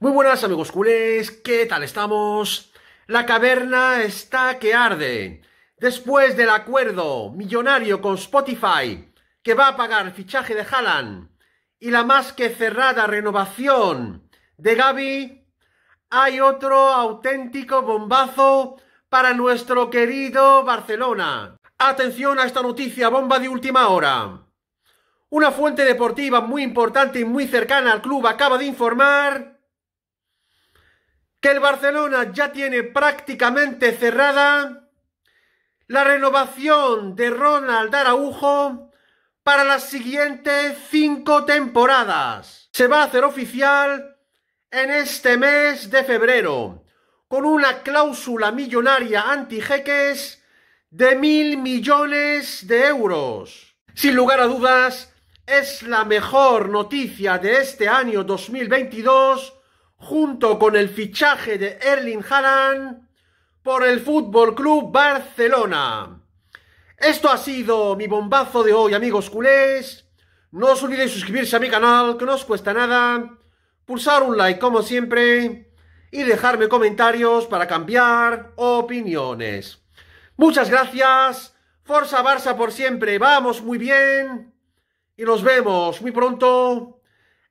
Muy buenas amigos culés, ¿qué tal estamos? La caverna está que arde. Después del acuerdo millonario con Spotify, que va a pagar el fichaje de Haaland, y la más que cerrada renovación de Gaby, hay otro auténtico bombazo para nuestro querido Barcelona. Atención a esta noticia, bomba de última hora. Una fuente deportiva muy importante y muy cercana al club acaba de informar que el Barcelona ya tiene prácticamente cerrada la renovación de Ronald Araujo para las siguientes cinco temporadas. Se va a hacer oficial en este mes de febrero con una cláusula millonaria anti-jeques de mil millones de euros. Sin lugar a dudas, es la mejor noticia de este año 2022 junto con el fichaje de Erling Haaland por el Fútbol Club Barcelona. Esto ha sido mi bombazo de hoy, amigos culés. No os olvidéis suscribirse a mi canal, que no os cuesta nada. Pulsar un like, como siempre. Y dejarme comentarios para cambiar opiniones. Muchas gracias. Forza Barça por siempre. Vamos muy bien. Y nos vemos muy pronto